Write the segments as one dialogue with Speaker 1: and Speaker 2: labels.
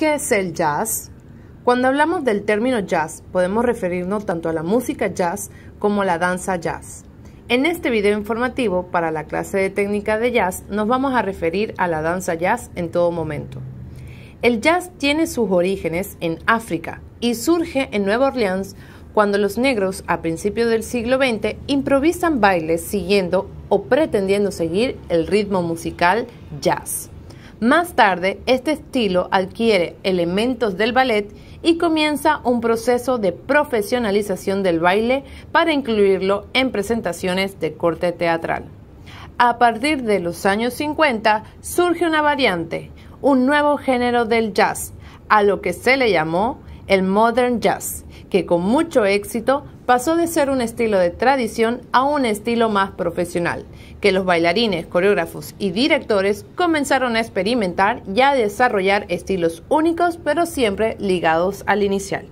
Speaker 1: ¿Qué es el jazz? Cuando hablamos del término jazz, podemos referirnos tanto a la música jazz como a la danza jazz. En este video informativo para la clase de técnica de jazz nos vamos a referir a la danza jazz en todo momento. El jazz tiene sus orígenes en África y surge en Nueva Orleans cuando los negros a principios del siglo XX improvisan bailes siguiendo o pretendiendo seguir el ritmo musical jazz. Más tarde, este estilo adquiere elementos del ballet y comienza un proceso de profesionalización del baile para incluirlo en presentaciones de corte teatral. A partir de los años 50 surge una variante, un nuevo género del jazz, a lo que se le llamó el modern jazz, que con mucho éxito pasó de ser un estilo de tradición a un estilo más profesional, que los bailarines, coreógrafos y directores comenzaron a experimentar y a desarrollar estilos únicos pero siempre ligados al inicial.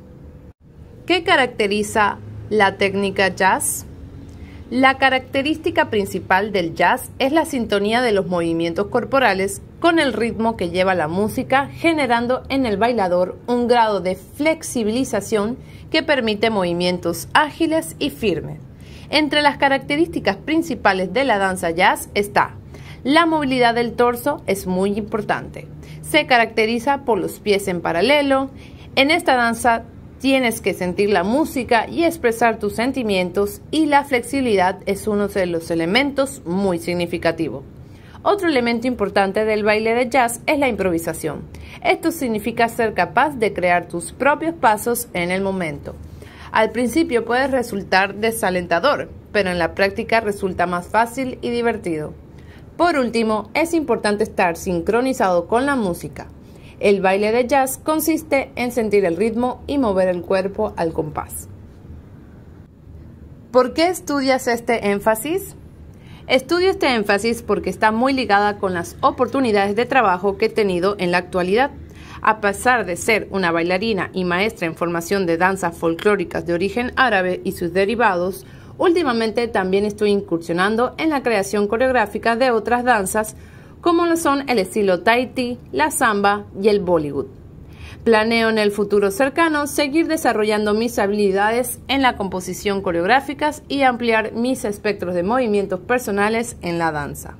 Speaker 1: ¿Qué caracteriza la técnica jazz? La característica principal del jazz es la sintonía de los movimientos corporales con el ritmo que lleva la música, generando en el bailador un grado de flexibilización que permite movimientos ágiles y firmes. Entre las características principales de la danza jazz está la movilidad del torso es muy importante. Se caracteriza por los pies en paralelo. En esta danza Tienes que sentir la música y expresar tus sentimientos y la flexibilidad es uno de los elementos muy significativos. Otro elemento importante del baile de jazz es la improvisación. Esto significa ser capaz de crear tus propios pasos en el momento. Al principio puede resultar desalentador, pero en la práctica resulta más fácil y divertido. Por último, es importante estar sincronizado con la música. El baile de jazz consiste en sentir el ritmo y mover el cuerpo al compás. ¿Por qué estudias este énfasis? Estudio este énfasis porque está muy ligada con las oportunidades de trabajo que he tenido en la actualidad. A pesar de ser una bailarina y maestra en formación de danzas folclóricas de origen árabe y sus derivados, últimamente también estoy incursionando en la creación coreográfica de otras danzas como lo son el estilo Tahiti, la samba y el Bollywood. Planeo en el futuro cercano seguir desarrollando mis habilidades en la composición coreográficas y ampliar mis espectros de movimientos personales en la danza.